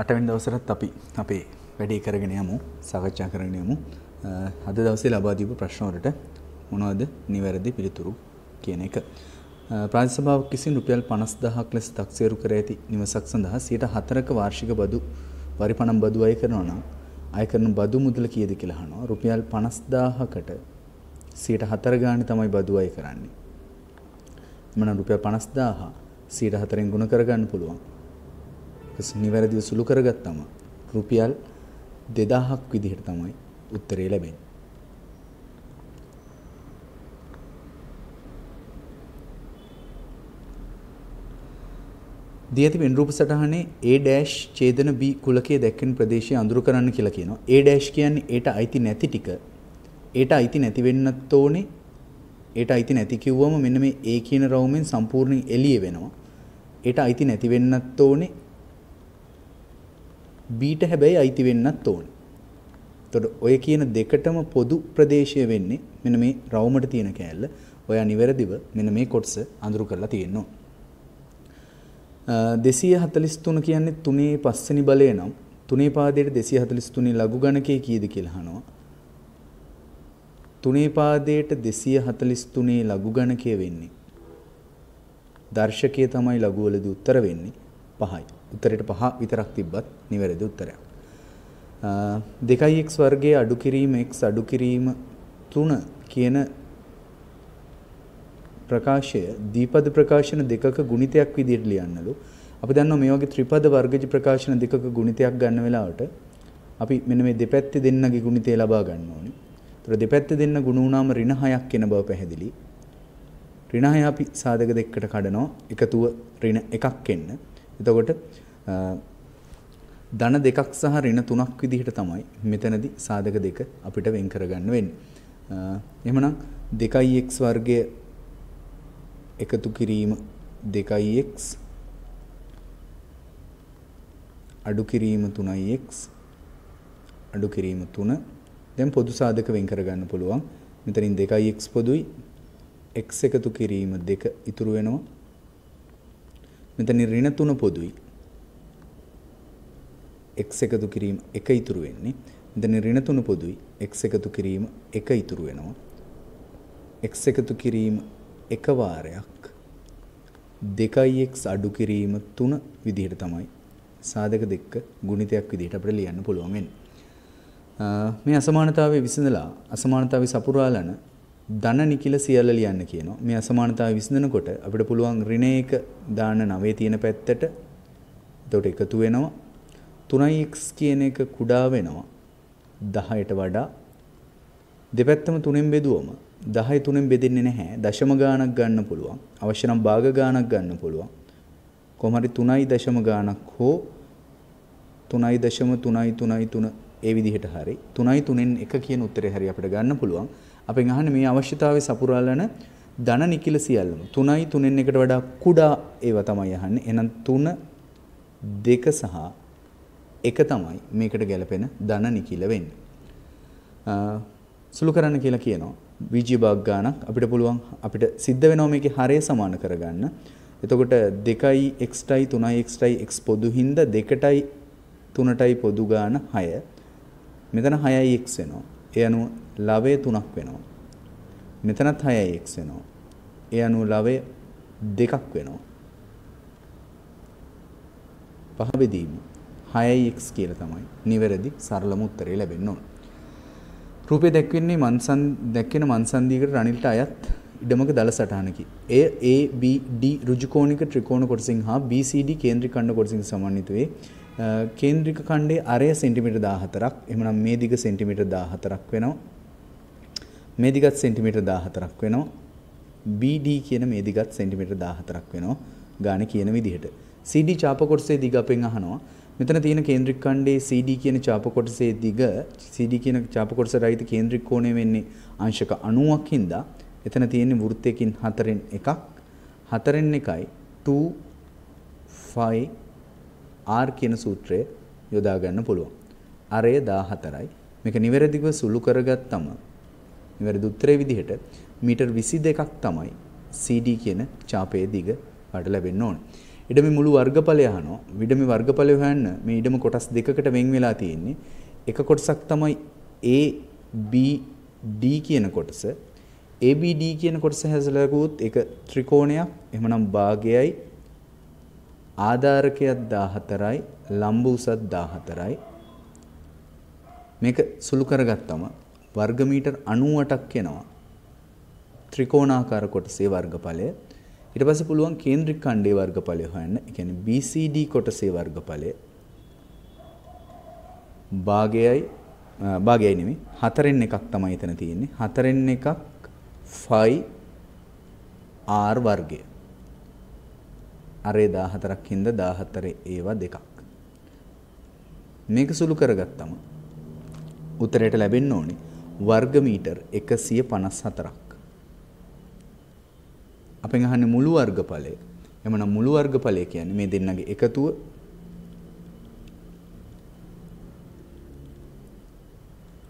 අටවෙන් දවසරත් අපි අපේ වැඩේ කරගෙන යමු සාකච්ඡා කරගෙන යමු අද දවසේ ලබා දීපු ප්‍රශ්නවලට මොනවද නිවැරදි පිළිතුරු කියන එක ප්‍රාදේශ සභාව කිසිම රුපියල් 50000ක් ලෙස තක්සේරු කර ඇති නිවසක් සඳහා 104ක වාර්ෂික බදු වරි පණම් බදු අය කරනවා නම් අය කරන බදු මුදල කීයද කියලා අහනවා රුපියල් 50000කට 104 ගානේ තමයි බදු අය කරන්නේ එමනම් රුපියල් 50000 104ෙන් ගුණ කරගන්න පුළුවන් නිවැරදිව සුළු කරගත්තම රුපියල් 2000ක් විදිහට තමයි උත්තරේ ලැබෙන්නේ. දී ඇති වෙන් රූප සටහනේ A- ඡේදන B කුලකයේ දැක්වෙන ප්‍රදේශය අඳුරු කරන්න කියලා කියනවා. A- කියන්නේ ඒට අයිති නැති ටික. ඒට අයිති නැති වෙන්නත් ඕනේ. ඒට අයිති නැති කිව්වම මෙන්න මේ A කියන රවුමෙන් සම්පූර්ණයෙන් එළිය වෙනවා. ඒට අයිති නැති වෙන්නත් ඕනේ. බීට හැබැයි අයිති වෙන්නත් ඕන. එතකොට ඔය කියන දෙකටම පොදු ප්‍රදේශය වෙන්නේ මෙන්න මේ රවුමට තියෙන කෑල්ල. ඔයා නිවැරදිව මෙන්න මේ කොටස අඳුරු කරලා තියෙනවා. 243 කියන්නේ 3 පස්වෙනි බලය නම් 3 පාදයට 243 ලඝු ගණකයේ කීයද කියලා අහනවා. 3 පාදයට 243 ලඝු ගණකය වෙන්නේ. දර්ශකයේ තමයි ලඝුවලදී උත්තර වෙන්නේ 5යි. උත්තරයට පහ විතරක් තිබ්බත් නිවැරදි උත්තරයක්. දෙකයි x වර්ගයේ අඩු කිරීම x අඩු කිරීම 3 කියන ප්‍රකාශය දීපද ප්‍රකාශන දෙකක ගුණිතයක් විදිහට ලියන්නලු. අපි දන්නවා මේ වගේ ත්‍රිපද වර්ගජ ප්‍රකාශන දෙකක ගුණිතයක් ගන්න වෙලාවට අපි මෙන්න මේ දෙපැත්තේ දෙන්නගේ ගුණිතය ලබා ගන්න ඕනේ. ඒතර දෙපැත්තේ දෙන්න ගුණ වුණාම ඍණ 6ක් එන බව පැහැදිලි. ඍණ 6 අපි සාධක දෙකකට කඩනවා. එකතුව ඍණ 1ක් එන්න. එතකොට ධන දෙකක් සහ ඍණ තුනක් විදිහට තමයි මෙතනදි සාධක දෙක අපිට වෙන් කරගන්න වෙන්නේ. එහෙමනම් 2x වර්ගය එකතු කිරීම 2x අඩු කිරීම 3x අඩු කිරීම 3 දැන් පොදු සාධක වෙන් කරගන්න පුළුවන්. මෙතනින් 2x පොදුයි x එකතු කිරීම 2 ඉතුරු වෙනවා මෙතන ඍණ 3 පොදුයි. x එකතු කිරීම 1 ඉතුරු වෙන්නේ. මෙතන ඍණ 3 පොදුයි. x එකතු කිරීම 1 ඉතුරු වෙනවා. x එකතු කිරීම 1 වාරයක් 2x අඩු කිරීම 3 විදිහට තමයි සාධක දෙක ගුණිතයක් විදිහට අපිට ලියන්න පුළුවන් වෙන්නේ. මේ අසමානතාවය විසඳලා අසමානතාවය සපුරාලන ධන නිකිල සියල්ල ලියන්න කියනවා. මේ අසමානතාවය විසඳනකොට අපිට පුළුවන් ඍණ 1 දාන්න 9 තියෙන පැත්තට එතකොට එකතු වෙනවා. 3x කියන එක කුඩා වෙනවා 10ට වඩා. දෙපැත්තම 3ෙන් බෙදුවම 10 3ෙන් බෙදෙන්නේ නැහැ. දශම ගාණක් ගන්න පුළුවන්. අවශ්‍ය නම් භාග ගාණක් ගන්න පුළුවන්. කොහොම හරි 3.0 ගාණක් හෝ 3.333 ඒ විදිහට හරි 3 3ෙන් 1 කියන උත්තරේ හරි අපිට ගන්න පුළුවන්. අපෙන් අහන්නේ මේ අවශ්‍යතාවය සපුරාලන ධන නිකිල සියල්ලම 3යි 3න් එකට වඩා කුඩා ඒවා තමයි අහන්නේ. එහෙනම් 3 2 සහ 1 තමයි මේකට ගැලපෙන ධන නිකිල වෙන්නේ. සුළු කරන්න කියලා කියනවා. විජය භාග ගණක් අපිට පුළුවන් අපිට සිද්ධ වෙනවා මේකේ හරය සමාන කරගන්න. එතකොට 2යි x-ටයි 3යි x-ටයි x පොදු හින්දා 2ටයි 3ටයි පොදු ගාන 6. මෙතන 6යි x වෙනවා. ඒ අනුව ලවය 3ක් වෙනවා. මෙතනත් 6යි x වෙනවා. ඒ අනුව ලවය 2ක් වෙනවා. පහ බෙදීම 6යි x කියලා තමයි නිවැරදි සරලම උත්තරය ලැබෙන්න ඕන. රූපේ දැක්වෙන්නේ මන්සන් දැක්වෙන මන්සන්දීකට රනිල්ට අයත් ඉඩමක දල සටහනකි. එය ABD ඍජු කෝණික ත්‍රිකෝණ කොටසින් හා BCD කේන්ද්‍රික ඛණ්ඩ කොටසින් සමන්විත වේ. කේන්ද්‍රික කණ්ඩේ අරය සෙන්ටිමිට දාහතරක් එමනම් මේ දිග සෙන්ටිමිට දාහතරක් වෙනවා. මේ දිගත් සෙන්ටිමිට දාහතරක් වෙනවා. BD කියන මේ දිගත් සෙන්ටිමිට දාහතරක් වෙනවා ගාන කියන විදිහට. CD චාපකොටසේ දිග අපෙන් අහනවා. මෙතන තියෙන කේන්ද්‍රික කණ්ඩේ CD කියන චාපකොටසේ දිග CD කියන චාපකොටස රහිත කේන්ද්‍රික කෝණය වෙන්නේ අංශක 90ක් හින්දා එතන තියෙන්නේ වෘත්තයකින් 4න් 1ක් 4න් 1යි 2 5 R කියන සූත්‍රය යොදා ගන්න පුළුවන්. අරය 14යි. මේක නිවැරදිව සුළු කරගත්තම නිවැරදි උත්තරේ විදිහට මීටර් 22ක් තමයි CD කියන ඡාපයේ දිග වට ලැබෙන්න ඕනේ. ඉඩමි මුළු වර්ගඵලය අහනවා. ඉඩමි වර්ගඵලය හොයන්න මේ ඉඩම කොටස් දෙකකට වෙන් වෙලා තියෙන්නේ. එක කොටසක් තමයි A B D කියන කොටස. ABD කියන කොටස හැසලා ගුවොත් ඒක ත්‍රිකෝණයක්. එහෙමනම් භාගයයි ආධාරකයක් 14යි ලම්බු උසත් 14යි මේක සුළු කරගත්තම වර්ග මීටර් 98ක් වෙනවා ත්‍රිකෝණාකාර කොටසේ වර්ගඵලය ඊට පස්සේ පුළුවන් කේන්ද්‍රික ඛණ්ඩයේ වර්ගඵලය හොයන්න ඒ කියන්නේ BCD කොටසේ වර්ගඵලය භාගයයි භාගයයි නෙමෙයි හතරෙන් එකක් තමයි එතන තියෙන්නේ හතරෙන් එකක් 5 r වර්ගය අරේ 14ක් හින්දා 14 ඒවා දෙකක්. මේක සුළු කරගත්තම උත්තරයට ලැබෙන්න ඕනේ වර්ග මීටර් 154ක්. අපෙන් අහන්නේ මුළු වර්ගඵලය. එමනම් මුළු වර්ගඵලය කියන්නේ මේ දෙන්නගේ එකතුව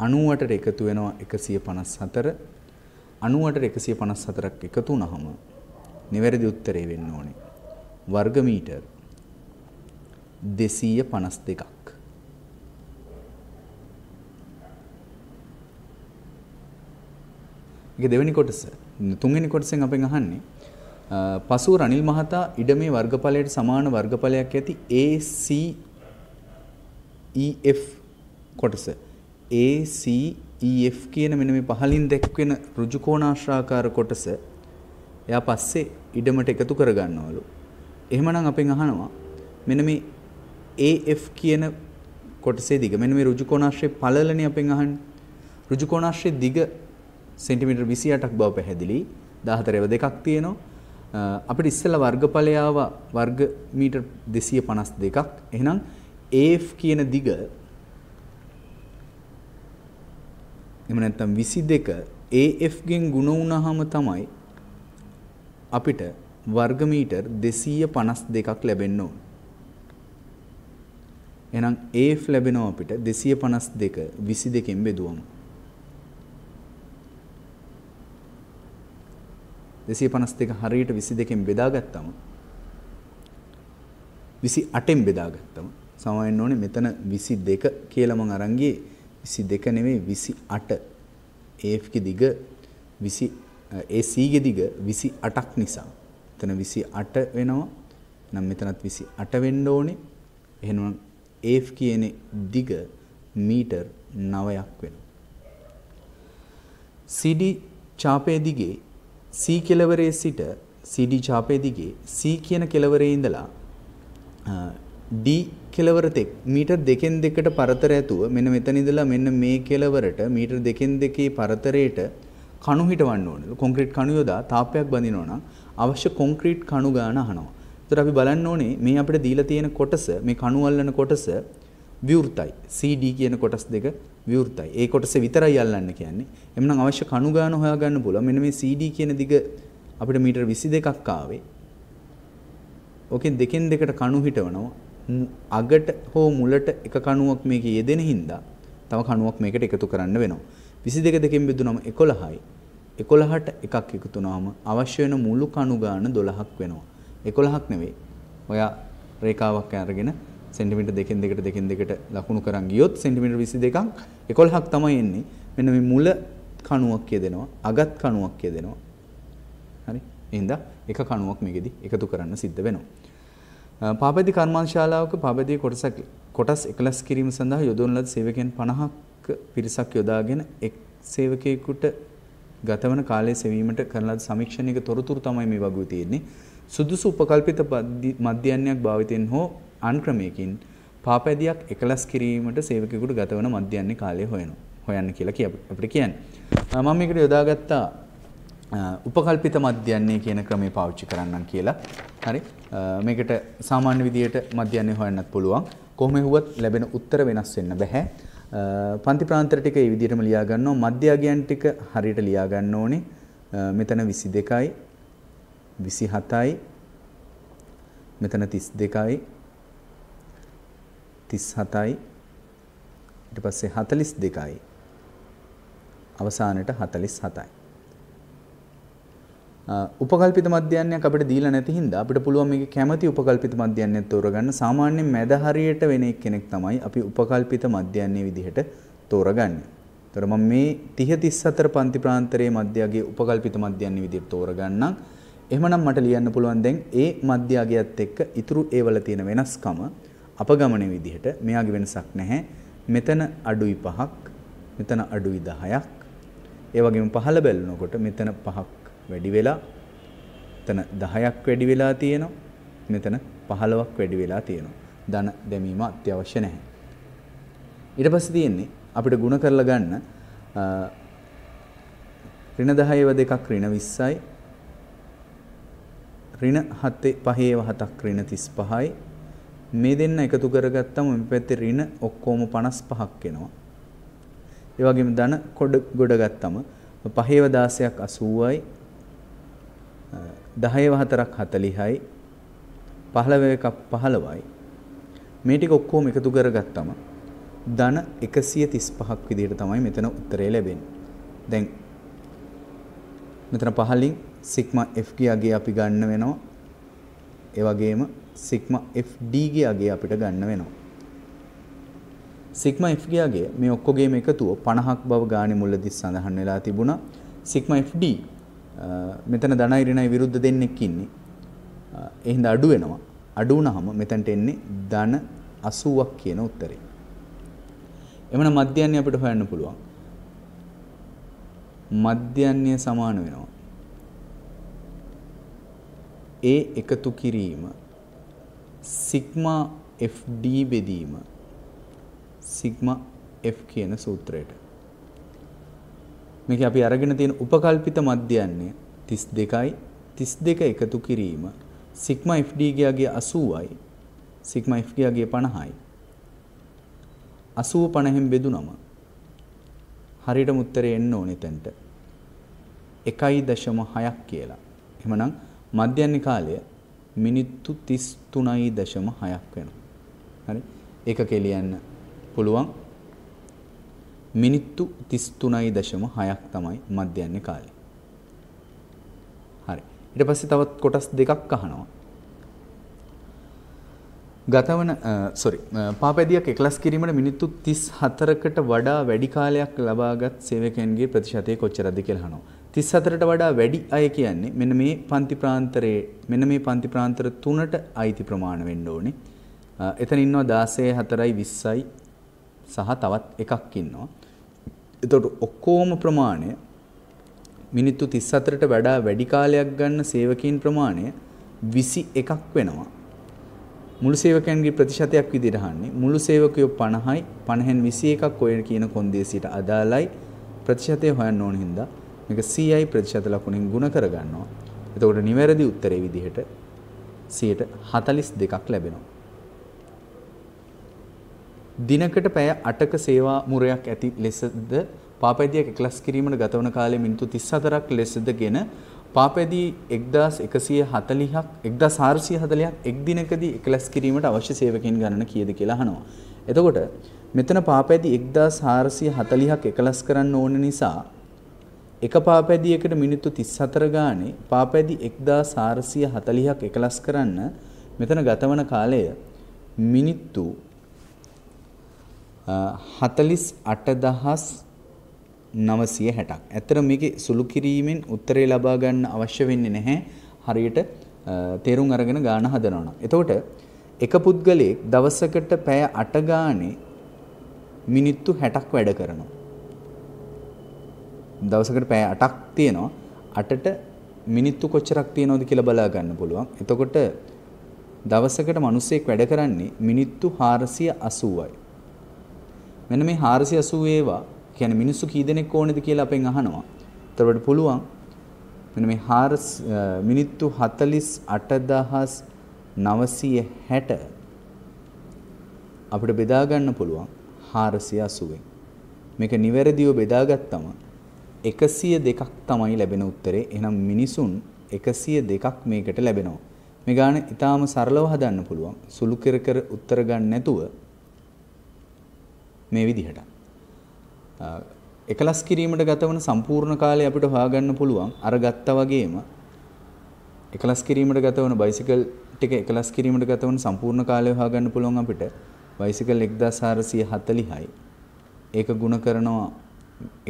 අනුවටට එකතු වෙනවා එකසිය පනස් හතර අනුවට එකසිය පනස් හතරක් එකතු නහම නිවැරදි උත්තරේ වෙන්න ඕනේ වර්ගමීටර් 252ක් ඒක දෙවෙනි කොටස. තුන්වෙනි කොටසෙන් අපෙන් අහන්නේ පසුව රනිල් මහතා ඉඩමේ වර්ගඵලයට සමාන වර්ගඵලයක් ඇති ACEF කොටස ACEF කියන මෙන්න මේ පහලින් දැක්වෙන ඍජු කෝණාශ්‍රාකාර කොටස එයා පස්සේ ඉඩමට එකතු කරගන්නවලු. එහෙමනම් අපෙන් අහනවා මෙන්න මේ AF කියන කොටසේ දිග මෙන්න මේ ඍජු කෝණාශ්‍රය පළලනේ අපෙන් අහන්නේ ඍජු කෝණාශ්‍රය දිග සෙන්ටිමීටර් 28ක් බව පැහැදිලි 14ව දෙකක් තියෙනවා අපිට ඉස්සෙල්ලා වර්ගඵලය ආවා වර්ග මීටර් 252ක් එහෙනම් AF කියන දිග එහෙම නැත්නම් 22 AF ගෙන් ගුණ වුණාම තමයි අපිට වර්ගමීටර් 252ක් ලැබෙන්න ඕන. එහෙනම් AF ලැබෙනවා අපිට 252 22කින් බෙදුවම. 252 හරියට 22කින් බෙදාගත්තම 28ෙන් බෙදාගත්තම සමා වෙන්න ඕනේ මෙතන 22 කියලා මම අරන් ගියේ 22 නෙමෙයි 28 AF ගේ දිග 20 AC ගේ දිග 28ක් නිසා මෙතන 28 වෙනවා. නම් මෙතනත් 28 වෙන්න ඕනේ. එහෙනම් AF කියන දිග මීටර් 9ක් වෙනවා. CD චාපයේ දිගේ C කෙළවරේ සිට CD චාපයේ දිගේ C කියන කෙළවරේ ඉඳලා D කෙළවර තෙක් මීටර් දෙකෙන් දෙකට පරතර ඇතුව මෙන්න මෙතන ඉඳලා මෙන්න මේ කෙළවරට මීටර් දෙකෙන් දෙකේ පරතරයට කණු හිටවන්න ඕනේ. කොන්ක්‍රීට් කණු යොදා තාපයක් බඳිනවා නම් අවශ්‍ය කොන්ක්‍රීට් කණු ගාන අහනවා. ඒතර අපි බලන්න ඕනේ මේ අපිට දීලා තියෙන කොටස මේ කණු අල්ලන කොටස විවෘතයි. CD කියන කොටස් දෙක විවෘතයි. ඒ කොටස විතරයි අල්ලන්න කියන්නේ. එම්නම් අවශ්‍ය කණු ගාන හොයාගන්න පුළුවන්. මෙන්න මේ CD කියන දිග අපිට මීටර 22ක් ආවේ. ඕකෙන් දෙකෙන් දෙකට කණු හිටවනවා. අගට හෝ මුලට එක කණුවක් මේකේ යෙදෙන හින්දා තව කණුවක් මේකට එකතු කරන්න වෙනවා. 22 දෙකෙන් බෙදුනම 11යි. 11ට එකක් එකතු වුනහම අවශ්‍ය වෙන මුළු කණු ගාන 12ක් වෙනවා. 11ක් නෙවෙයි. ඔයා රේඛාවක් අරගෙන සෙන්ටිමීටර් දෙකෙන් දෙකට දෙකෙන් දෙකට ලකුණු කරන් ගියොත් සෙන්ටිමීටර් 22ක් 11ක් තමයි එන්නේ. මෙන්න මේ මුල කණුවක් කියදෙනවා. අගත් කණුවක් කියදෙනවා. හරි. එහෙනම් එක කණුවක් මේකෙදි එකතු කරන්න සිද්ධ වෙනවා. පාපැදි කර්මාන්ශාලාවක පාපැදි කොටසක් කොටස් එකලස් කිරීම සඳහා යොදවන ලද සේවකයන් 50ක් පිරිසක් යොදාගෙන එක් සේවකයෙකුට ගතවන කාලය සෙවීමට කරන ලද සමීක්ෂණයක තොරතුරු තමයි මේ වගුව තියෙන්නේ. සුදුසු උපකල්පිත මධ්‍යන්නයක් භාවිතයෙන් හෝ අන්ක්‍රමයකින් පාපැදියක් එකලස් කිරීමට සේවකයෙකුට ගතවන මධ්‍යන්නේ කාලය හොයනවා. හොයන්න කියලා කිය අපිට කියන්නේ. මම මේකට යොදාගත්තා උපකල්පිත මධ්‍යන්නේ කියන ක්‍රමේ පාවිච්චි කරන්නම් කියලා. හරි. මේකට සාමාන්‍ය විදියට මධ්‍යන්නේ හොයන්නත් පුළුවන්. කොහොම හෙව්වත් ලැබෙන උත්තර වෙනස් වෙන්න බෑ. පන්ති ප්‍රාන්තර ටික ඒ විදිහටම ලියා ගන්නවා. මධ්‍යගයන් ටික හරියට ලියා ගන්න ඕනේ. මෙතන 22යි 27යි මෙතන 32යි 37යි ඊට පස්සේ 42යි අවසානට 47යි උපකල්පිත මධ්‍යයනයක් අපිට දීලා නැති හින්දා අපිට පුළුවන් මේකේ කැමැති උපකල්පිත මධ්‍යයනයක් තෝරගන්න. සාමාන්‍යයෙන් මැද හරියට වෙන එක්කෙනෙක් තමයි අපි උපකල්පිත මධ්‍යයනයේ විදිහට තෝරගන්නේ. ඒතර මම මේ 30 34 පන්ති ප්‍රාන්තරයේ මධ්‍යයගේ උපකල්පිත මධ්‍යයනයේ විදිහට තෝරගන්නම්. එහෙමනම් මට ලියන්න පුළුවන් දැන් ඒ මධ්‍යයගයත් එක්ක ඉතුරු ඒවල තියෙන වෙනස්කම අපගමන විදිහට මෙයාගේ වෙනසක් නැහැ. මෙතන අඩුයි 5ක්, මෙතන අඩුයි 10ක්. ඒ වගේම පහළ බැලුනකොට මෙතන 5ක් වැඩි වෙලා එතන 10ක් වැඩි වෙලා තියෙනවා. මෙතන 15ක් වැඩි වෙලා තියෙනවා. ධන දැමීම අත්‍යවශ්‍ය නැහැ. ඊට පස්සේ තියෙන්නේ අපිට ಗುಣ කරලා ගන්න ඍණ 10 ඒව දෙකක් ඍණ 20යි ඍණ 7 5 ඒව 7ක් ඍණ 35යි මේ දෙන්න එකතු කරගත්තම මේ පැත්තේ ඍණ ඔක්කොම 55ක් එනවා. ඒ වගේම ධන කොට ගොඩ ගත්තම 5 ඒව 16ක් 80යි දහයව හතරක් හතලිහයි පහළව එකක් පහළවයි මේ ටික ඔක්කොම එකතු කරගත්තම ධන 135ක් විදිහට තමයි මෙතන උත්තරය ලැබෙන්නේ. දැන් මෙතන පහලින් sigma f ගේ අගය අපි ගන්න වෙනවා. ඒ වගේම sigma fd ගේ අගය අපිට ගන්න වෙනවා. sigma f ගේ අගය මේ ඔක්කොගේම එකතුව 50ක් බව ගානේ මුලදී සඳහන් වෙලා තිබුණා. sigma fd මෙතන ධනයි ඍණයි විරුද්ධ දෙන්නෙක් ඉන්නේ. ඒ හින්දා අඩු වෙනවා. අඩු වුණාම මෙතනට එන්නේ ධන 80ක් කියන උත්තරේ. එමනම් මධ්‍යන්නේ අපිට හොයන්න පුළුවන්. මධ්‍යන්නේ සමාන වෙනවා. ඒ එකතු කිරීම සිග්මා FD බෙදීම සිග්මා F කියන සූත්‍රයට මේක අපි අරගෙන තියෙන උපකල්පිත මධ්‍යන්නේ 32යි 32 එකතු කිරීම සිග්මා FD ගයාගේ 80යි සිග්මා F ගයාගේ 50යි 80 50ෙන් බෙදුනම හරියටම උත්තරේ එන්න ඕනේ එතනට 1.6ක් කියලා. එහෙමනම් මධ්‍යන්නේ කාලය මිනිත්තු 33.6ක් වෙනවා. හරි. ඒක කෙලියන්න පුළුවන්. මිනිත්තු 33.6ක් තමයි මධ්‍යන්නේ කාලේ. හරි. ඊට පස්සේ තවත් කොටස් දෙකක් අහනවා. ගතවන සොරි පාපැදියක් එකලස් කිරීමට මිනිත්තු 34කට වඩා වැඩි කාලයක් ලබාගත් සේවකයන්ගේ ප්‍රතිශතය කොච්චරද කියලා අහනවා. 34ට වඩා වැඩි අය කියන්නේ මෙන්න මේ පන්ති ප්‍රාන්තරයේ මෙන්න මේ පන්ති ප්‍රාන්තර 3ට අයිති ප්‍රමාණය වෙන්න ඕනේ. එතන ඉන්නවා 16 4යි 20යි සහ තවත් එකක් ඉන්නවා. එතකොට ඔක්කොම ප්‍රමාණය මිනිත්තු 34ට වඩා වැඩි කාලයක් ගන්න සේවකයන් ප්‍රමාණය 21ක් වෙනවා. මුළු සේවකයන්ගේ ප්‍රතිශතයක් විදිහට අහන්නේ මුළු සේවකයෝ 50යි 50න් 21ක් ඔය කියන කොන්දේසියට අදාළයි ප්‍රතිශතය හොයන්න ඕන හින්දා මේක 100යි ප්‍රතිශත ලකුණෙන් ಗುಣ කරගන්නවා. එතකොට නිවැරදි උත්තරේ විදිහට 42ක් ලැබෙනවා. දිනකට පැය 8ක සේවා මුරයක් ඇති ලෙසද පාපැදිය එකලස් කිරීමට ගතවන කාලය මිනිත්තු 34ක් ලෙසදගෙන පාපැදී 1140ක් 1440ක් එක් දිනකදී එකලස් කිරීමට අවශ්‍ය සේවකයන් ගණන කීයද කියලා අහනවා. එතකොට මෙතන පාපැදී 1440ක් එකලස් කරන්න ඕන නිසා එක පාපැදියකට මිනිත්තු 34 ගානේ පාපැදි 1440ක් එකලස් කරන්න මෙතන ගතවන කාලය මිනිත්තු 48960ක්. ඇත්තට මේකේ සුළු කිරීමෙන් උත්තරේ ලබා ගන්න අවශ්‍ය වෙන්නේ නැහැ. හරියට තේරුම් අරගෙන ගාන හදනවා නම්. එතකොට එක පුද්ගලයෙක් දවසකට පැය 8 ගානේ මිනිත්තු 60ක් වැඩ කරනවා. දවසකට පැය 8ක් තියෙනවා. 8ට මිනිත්තු කොච්චරක් තියෙනවද කියලා බලා ගන්න පුළුවන්. එතකොට දවසකට මිනිස්සෙක් වැඩ කරන්නේ මිනිත්තු 480යි. මෙන්න මේ 480 ඒවා කියන්නේ මිනිස්සු කී දෙනෙක් ඕනේද කියලා අපෙන් අහනවා. එතකොට පුළුවන් මෙන්න මේ 4 මිනිත්තු 48960 අපිට බෙදා ගන්න පුළුවන් 480න්. මේක නිවැරදිව බෙදාගත්තම 102ක් තමයි ලැබෙන උත්තරේ. එහෙනම් මිනිසුන් 102ක් මේකට ලැබෙනවා. මේ ගාන ඊටාම සරලව හදන්න පුළුවන්. සුළු කර කර උත්තර ගන්න නැතුව මේ විදිහට. එකලස් කිරීමට ගතවන සම්පූර්ණ කාලය අපිට හොයාගන්න පුළුවන් අර ගත්තා වගේම එකලස් කිරීමට ගතවන බයිසිකල් ටික එකලස් කිරීමට ගතවන සම්පූර්ණ කාලය හොයාගන්න පුළුවන් අපිට බයිසිකල් 1440යි. ඒක ಗುಣ කරනවා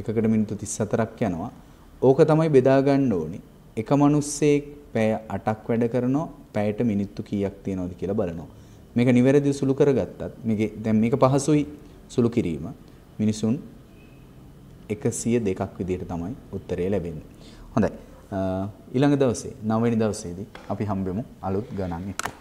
එකකට මිනිත්තු 34ක් යනවා. ඕක තමයි බෙදා ගන්න ඕනේ. එක මිනිස්සෙක් පැය 8ක් වැඩ කරනවා. පැයට මිනිත්තු කීයක් තියනවද කියලා බලනවා. මේක නිවැරදි සුළු කරගත්තත් මේක දැන් මේක පහසුයි සුළු කිරීම මිනිසුන් 102ක් විදිහට තමයි උත්තරය ලැබෙන්නේ. හොඳයි. ඊළඟ දවසේ 9 වෙනි දවසේදී අපි හම්බෙමු අලුත් ගණන් එක්ක.